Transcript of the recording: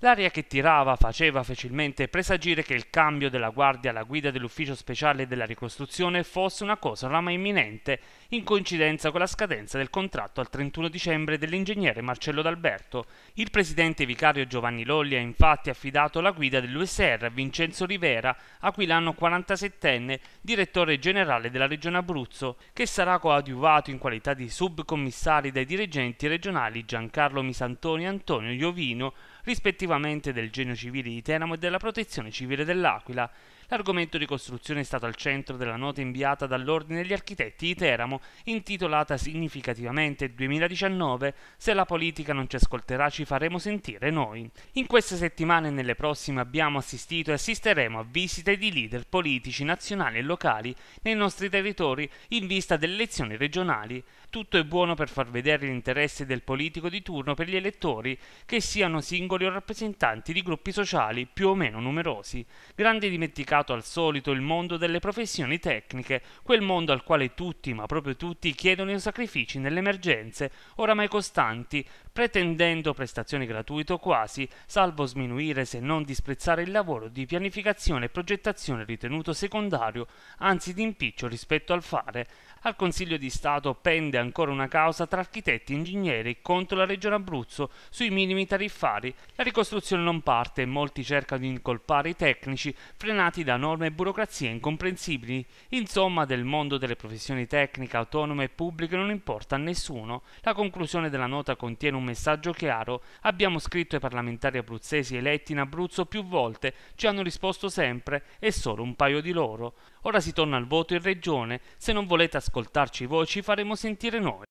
L'aria che tirava faceva facilmente presagire che il cambio della guardia alla guida dell'ufficio speciale della ricostruzione fosse una cosa oramai imminente, in coincidenza con la scadenza del contratto al 31 dicembre dell'ingegnere Marcello D'Alberto. Il presidente vicario Giovanni Lolli ha infatti affidato la guida dell'USR a Vincenzo Rivera, aquilano 47enne, direttore generale della regione Abruzzo, che sarà coadiuvato in qualità di subcommissari dai dirigenti regionali Giancarlo Misantoni e Antonio Iovino, rispettivamente del Genio Civile di Teramo e della Protezione Civile dell'Aquila, L'argomento costruzione è stato al centro della nota inviata dall'Ordine degli Architetti di Teramo, intitolata significativamente 2019 Se la politica non ci ascolterà ci faremo sentire noi. In queste settimane e nelle prossime abbiamo assistito e assisteremo a visite di leader politici nazionali e locali nei nostri territori in vista delle elezioni regionali. Tutto è buono per far vedere l'interesse del politico di turno per gli elettori, che siano singoli o rappresentanti di gruppi sociali più o meno numerosi. Grande dimenticato diventato al solito il mondo delle professioni tecniche, quel mondo al quale tutti, ma proprio tutti, chiedono i sacrifici nelle emergenze, oramai costanti, pretendendo prestazioni gratuite o quasi, salvo sminuire se non disprezzare il lavoro di pianificazione e progettazione ritenuto secondario, anzi di impiccio rispetto al fare. Al Consiglio di Stato pende ancora una causa tra architetti e ingegneri contro la Regione Abruzzo sui minimi tariffari. La ricostruzione non parte e molti cercano di incolpare i tecnici frenati da norme e burocrazie incomprensibili, insomma del mondo delle professioni tecniche, autonome e pubbliche non importa a nessuno. La conclusione della nota contiene un messaggio chiaro. Abbiamo scritto ai parlamentari abruzzesi eletti in Abruzzo più volte, ci hanno risposto sempre e solo un paio di loro. Ora si torna al voto in regione, se non volete ascoltarci voi ci faremo sentire noi.